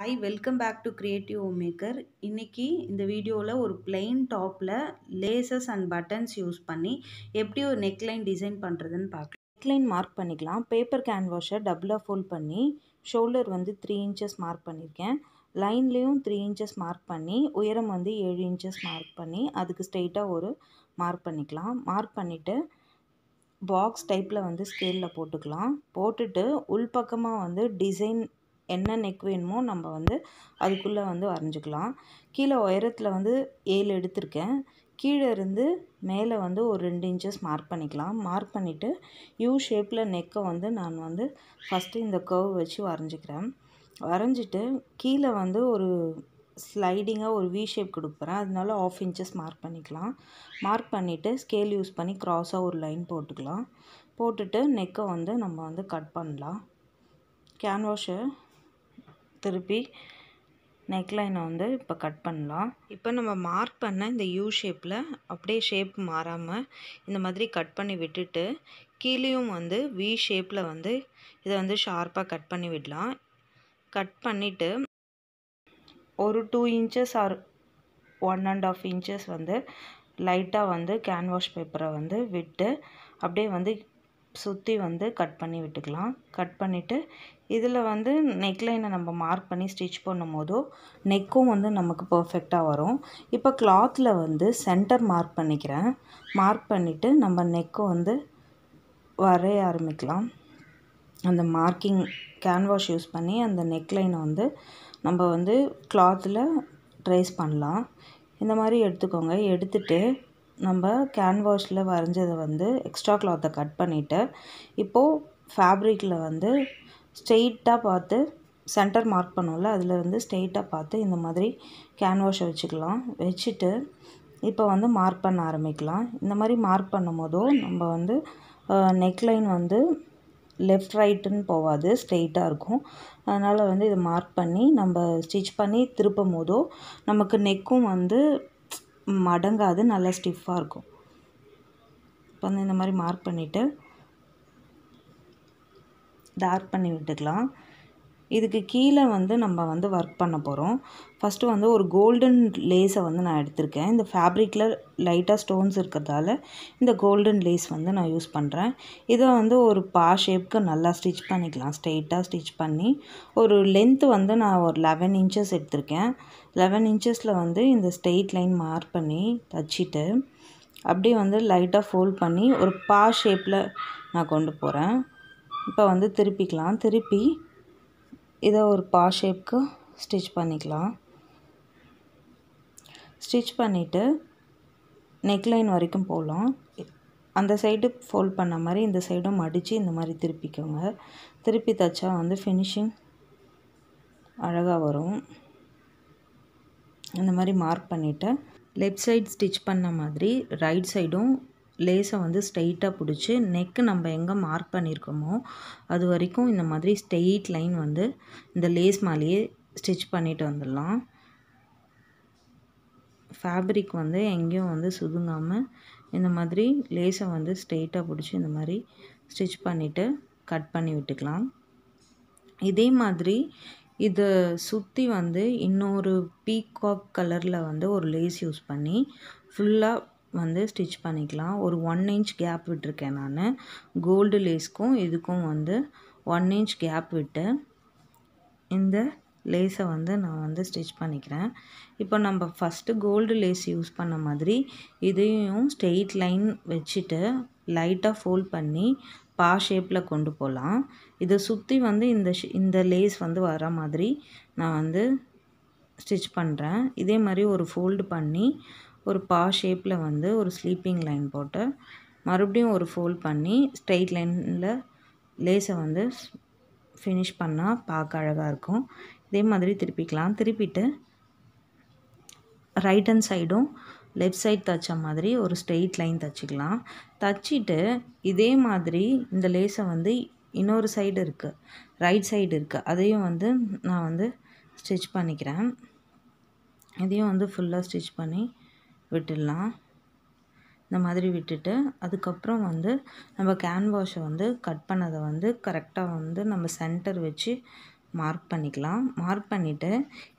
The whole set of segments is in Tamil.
hi welcome back to creative maker இன்றைக்கி இந்த வீடியோவில் ஒரு பிளெயின் டாப்பில் லேசஸ் அண்ட் பட்டன்ஸ் யூஸ் பண்ணி எப்படி ஒரு நெக்லைன் டிசைன் பண்ணுறதுன்னு பார்க்கலாம் நெக்லைன் மார்க் பண்ணிக்கலாம் பேப்பர் கேன்வாஷை டபுளாக ஃபுல் பண்ணி ஷோல்டர் வந்து த்ரீ இன்ச்சஸ் மார்க் பண்ணியிருக்கேன் லைன்லேயும் த்ரீ இன்ச்சஸ் மார்க் பண்ணி உயரம் வந்து ஏழு இன்ச்சஸ் மார்க் பண்ணி அதுக்கு ஸ்ட்ரெயிட்டாக ஒரு மார்க் பண்ணிக்கலாம் மார்க் பண்ணிவிட்டு பாக்ஸ் டைப்பில் வந்து ஸ்கேலில் போட்டுக்கலாம் போட்டுட்டு உள்பக்கமாக வந்து டிசைன் என்ன நெக் வேணுமோ நம்ம வந்து அதுக்குள்ளே வந்து வரைஞ்சிக்கலாம் கீழே உயரத்தில் வந்து ஏழு எடுத்திருக்கேன் கீழே இருந்து மேலே வந்து ஒரு ரெண்டு இன்ச்சஸ் மார்க் பண்ணிக்கலாம் மார்க் பண்ணிவிட்டு யூ ஷேப்பில் நெக்கை வந்து நான் வந்து ஃபஸ்ட்டு இந்த கர்வ் வச்சு வரைஞ்சிக்கிறேன் வரைஞ்சிட்டு கீழே வந்து ஒரு ஸ்லைடிங்காக ஒரு வி ஷேப் கொடுக்குறேன் அதனால ஆஃப் இன்ச்சஸ் மார்க் பண்ணிக்கலாம் மார்க் பண்ணிவிட்டு ஸ்கேல் யூஸ் பண்ணி க்ராஸாக ஒரு லைன் போட்டுக்கலாம் போட்டுட்டு நெக்கை வந்து நம்ம வந்து கட் பண்ணலாம் கேன்வாஷை திருப்பி நெக்லைனை வந்து இப்போ கட் பண்ணலாம் இப்போ நம்ம மார்க் பண்ண இந்த யூ ஷேப்பில் அப்படியே ஷேப் மாறாமல் இந்த மாதிரி கட் பண்ணி விட்டுட்டு கீழேயும் வந்து வி ஷேப்பில் வந்து இதை வந்து ஷார்ப்பாக கட் பண்ணி விடலாம் கட் பண்ணிவிட்டு ஒரு two inches or one and half inches வந்து லைட்டாக வந்து கேன்வாஷ் பேப்பரை வந்து விட்டு அப்படியே வந்து சுற்றி வந்து கட் பண்ணி விட்டுக்கலாம் கட் பண்ணிவிட்டு இதில் வந்து நெக்லைனை நம்ம மார்க் பண்ணி ஸ்டிச் பண்ணும் போதோ நெக்கும் வந்து நமக்கு பர்ஃபெக்டாக வரும் இப்போ கிளாத்தில் வந்து சென்டர் மார்க் பண்ணிக்கிறேன் மார்க் பண்ணிவிட்டு நம்ம நெக்கும் வந்து வரைய ஆரம்பிக்கலாம் அந்த மார்க்கிங் கேன்வாஷ் யூஸ் பண்ணி அந்த நெக்லைனை வந்து நம்ம வந்து கிளாத்தில் ட்ரேஸ் பண்ணலாம் இந்த மாதிரி எடுத்துக்கோங்க எடுத்துகிட்டு நம்ம கேன்வாஷில் வரைஞ்சதை வந்து எக்ஸ்ட்ரா கிளாத்தை கட் பண்ணிவிட்டு இப்போது ஃபேப்ரிக்கில் வந்து ஸ்ட்ரெயிட்டாக பார்த்து சென்டர் மார்க் பண்ணுவோம்ல அதில் வந்து ஸ்ட்ரெயிட்டாக பார்த்து இந்த மாதிரி கேன்வாஷை வச்சுக்கலாம் வச்சுட்டு இப்போ வந்து மார்க் பண்ண ஆரம்பிக்கலாம் இந்த மாதிரி மார்க் பண்ணும் போதோ நம்ம வந்து நெக்லைன் வந்து லெஃப்ட் ரைட்டுன்னு போகாது ஸ்ட்ரெயிட்டாக இருக்கும் அதனால் வந்து இதை மார்க் பண்ணி நம்ம ஸ்டிச் பண்ணி திருப்பும் போதோ நமக்கு நெக்கும் வந்து மடங்காது நல்லா ஸ்டிஃபாக இருக்கும் இப்போ வந்து இந்த மாதிரி மார்க் பண்ணிவிட்டு டார்க் பண்ணி விட்டுக்கலாம் இதுக்கு கீழே வந்து நம்ம வந்து ஒர்க் பண்ண போகிறோம் ஃபஸ்ட்டு வந்து ஒரு கோல்டன் லேஸை வந்து நான் எடுத்திருக்கேன் இந்த ஃபேப்ரிக்கில் லைட்டாக ஸ்டோன்ஸ் இருக்கிறதால இந்த கோல்டன் லேஸ் வந்து நான் யூஸ் பண்ணுறேன் இதை வந்து ஒரு பா ஷேப்க்கு நல்லா ஸ்டிச் பண்ணிக்கலாம் ஸ்ட்ரெயிட்டாக ஸ்டிச் பண்ணி ஒரு லென்த்து வந்து நான் ஒரு லெவன் இன்ச்சஸ் எடுத்திருக்கேன் லெவன் இன்ச்சஸில் வந்து இந்த ஸ்ட்ரெயிட் லைன் மார்க் பண்ணி தச்சிட்டு அப்படியே வந்து லைட்டாக ஃபோல்ட் பண்ணி ஒரு பா ஷேப்பில் நான் கொண்டு போகிறேன் இப்போ வந்து திருப்பிக்கலாம் திருப்பி இதை ஒரு பா ஷேப்க்கு ஸ்டிச் பண்ணிக்கலாம் ஸ்டிச் பண்ணிவிட்டு நெக்லைன் வரைக்கும் போகலாம் அந்த சைடு ஃபோல்ட் பண்ண மாதிரி இந்த சைடும் மடித்து இந்த மாதிரி திருப்பிக்கோங்க திருப்பி தைச்சா வந்து ஃபினிஷிங் அழகாக வரும் இந்த மாதிரி மார்க் பண்ணிவிட்டு லெஃப்ட் சைடு ஸ்டிச் பண்ண மாதிரி ரைட் சைடும் லேஸை வந்து ஸ்ட்ரைட்டாக பிடிச்சி நெக்கு நம்ம எங்கே மார்க் பண்ணியிருக்கோமோ அது வரைக்கும் இந்த மாதிரி ஸ்ட்ரெயிட் லைன் வந்து இந்த லேஸ் மாலையே ஸ்டிச் பண்ணிட்டு வந்துடலாம் ஃபேப்ரிக் வந்து எங்கேயும் வந்து சுதுங்காமல் இந்த மாதிரி லேஸை வந்து ஸ்ட்ரெயிட்டாக பிடிச்சி இந்த மாதிரி ஸ்டிச் பண்ணிவிட்டு கட் பண்ணி விட்டுக்கலாம் இதே மாதிரி இதை சுற்றி வந்து இன்னொரு பீகாக் கலரில் வந்து ஒரு லேஸ் யூஸ் பண்ணி ஃபுல்லாக வந்து ஸ்டிச் பண்ணிக்கலாம் ஒரு ஒன் இன்ச் கேப் விட்டுருக்கேன் நான் கோல்டு லேஸ்க்கும் இதுக்கும் வந்து ஒன் இன்ச் கேப் விட்டு இந்த லேஸை வந்து நான் வந்து ஸ்டிச் பண்ணிக்கிறேன் இப்போ நம்ம ஃபஸ்ட்டு கோல்டு லேஸ் யூஸ் பண்ண மாதிரி இதையும் ஸ்ட்ரெயிட் லைன் வச்சுட்டு லைட்டாக ஃபோல்ட் பண்ணி பா ஷேப்பில் கொண்டு போகலாம் இதை சுற்றி வந்து இந்த இந்த லேஸ் வந்து வர மாதிரி நான் வந்து ஸ்டிச் பண்ணுறேன் இதே மாதிரி ஒரு ஃபோல்டு பண்ணி ஒரு பா ஷேப்பில் வந்து ஒரு ஸ்லீப்பிங் லைன் போட்டு மறுபடியும் ஒரு ஃபோல்ட் பண்ணி ஸ்ட்ரெயிட் லைனில் லேஸை வந்து ஃபினிஷ் பண்ணால் பார்க்க அழகாக இருக்கும் இதே மாதிரி திருப்பிக்கலாம் திருப்பிட்டு ரைட் ஹண்ட் சைடும் லெஃப்ட் சைட் தைச்ச மாதிரி ஒரு ஸ்ட்ரெயிட் லைன் தைச்சிக்கலாம் தைச்சிட்டு இதே மாதிரி இந்த லேஸை வந்து இன்னொரு சைடு இருக்குது ரைட் சைடு இருக்குது அதையும் வந்து நான் வந்து ஸ்டிச் பண்ணிக்கிறேன் இதையும் வந்து ஃபுல்லாக ஸ்டிச் பண்ணி விட்டுடலாம் இந்த மாதிரி விட்டுட்டு அதுக்கப்புறம் வந்து நம்ம கேன்வாஷை வந்து கட் பண்ணதை வந்து கரெக்டாக வந்து நம்ம சென்டர் வச்சு மார்க் பண்ணிக்கலாம் மார்க் பண்ணிவிட்டு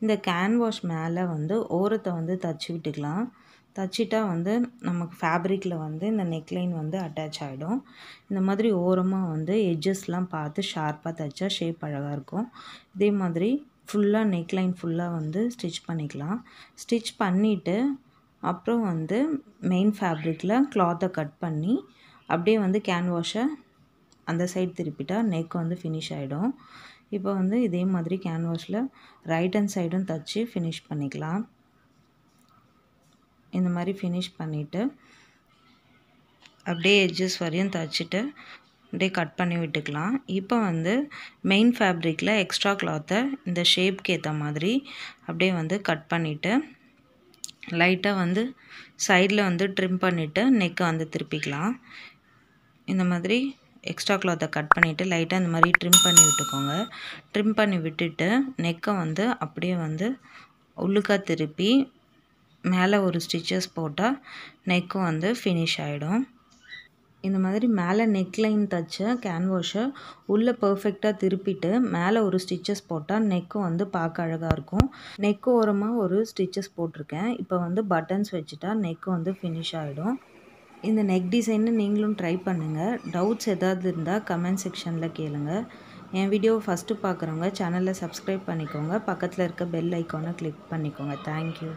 இந்த கேன்வாஷ் மேலே வந்து ஓரத்தை வந்து தச்சு விட்டுக்கலாம் தச்சிட்டா வந்து நமக்கு ஃபேப்ரிக்கில் வந்து இந்த நெக்லைன் வந்து அட்டாச் ஆகிடும் இந்த மாதிரி ஓரமாக வந்து எட்ஜஸ்லாம் பார்த்து ஷார்ப்பாக தைச்சா ஷேப் அழகாக இருக்கும் இதே மாதிரி ஃபுல்லாக நெக்லைன் ஃபுல்லாக வந்து ஸ்டிச் பண்ணிக்கலாம் ஸ்டிச் பண்ணிவிட்டு அப்புறம் வந்து மெயின் ஃபேப்ரிக்கில் கிளாத்தை கட் பண்ணி அப்படியே வந்து கேன்வாஷை அந்த சைட் திருப்பிட்டால் நெக் வந்து ஃபினிஷ் ஆகிடும் இப்போ வந்து இதே மாதிரி கேன்வாஷில் ரைட் ஹேண்ட் சைடும் தச்சு ஃபினிஷ் பண்ணிக்கலாம் இந்த மாதிரி ஃபினிஷ் பண்ணிவிட்டு அப்படியே எட்ஜஸ் வரையும் தச்சுட்டு அப்படியே கட் பண்ணி விட்டுக்கலாம் இப்போ வந்து மெயின் ஃபேப்ரிக்கில் எக்ஸ்ட்ரா கிளாத்தை இந்த ஷேப்க்கு ஏற்ற மாதிரி அப்படியே வந்து கட் பண்ணிவிட்டு லைட்டாக வந்து சைடில் வந்து ட்ரிம் பண்ணிவிட்டு நெக்கை வந்து திருப்பிக்கலாம் இந்த மாதிரி எக்ஸ்ட்ரா கிளாத்தை கட் பண்ணிவிட்டு லைட்டாக இந்த மாதிரி ட்ரிம் பண்ணி விட்டுக்கோங்க ட்ரிம் பண்ணி விட்டுட்டு நெக்கை வந்து அப்படியே வந்து உள்ளுக்காக திருப்பி மேலே ஒரு ஸ்டிச்சஸ் போட்டால் நெக்கும் வந்து ஃபினிஷ் ஆகிடும் இந்த மாதிரி மேலே நெக்லைன் தைச்ச கேன்வாஷை உள்ளே பர்ஃபெக்டாக திருப்பிட்டு மேலே ஒரு ஸ்டிச்சஸ் போட்டால் நெக்கு வந்து பார்க்க அழகாக இருக்கும் நெக்கு ஓரமாக ஒரு ஸ்டிச்சஸ் போட்டிருக்கேன் இப்போ வந்து பட்டன்ஸ் வச்சுட்டா நெக்கு வந்து ஃபினிஷ் ஆகிடும் இந்த நெக் டிசைன்னு நீங்களும் ட்ரை பண்ணுங்கள் டவுட்ஸ் எதாவது இருந்தால் கமெண்ட் செக்ஷனில் கேளுங்கள் என் வீடியோ ஃபஸ்ட்டு பார்க்குறவங்க சேனலில் சப்ஸ்கிரைப் பண்ணிக்கோங்க பக்கத்தில் இருக்க பெல் ஐக்கானை கிளிக் பண்ணிக்கோங்க தேங்க்யூ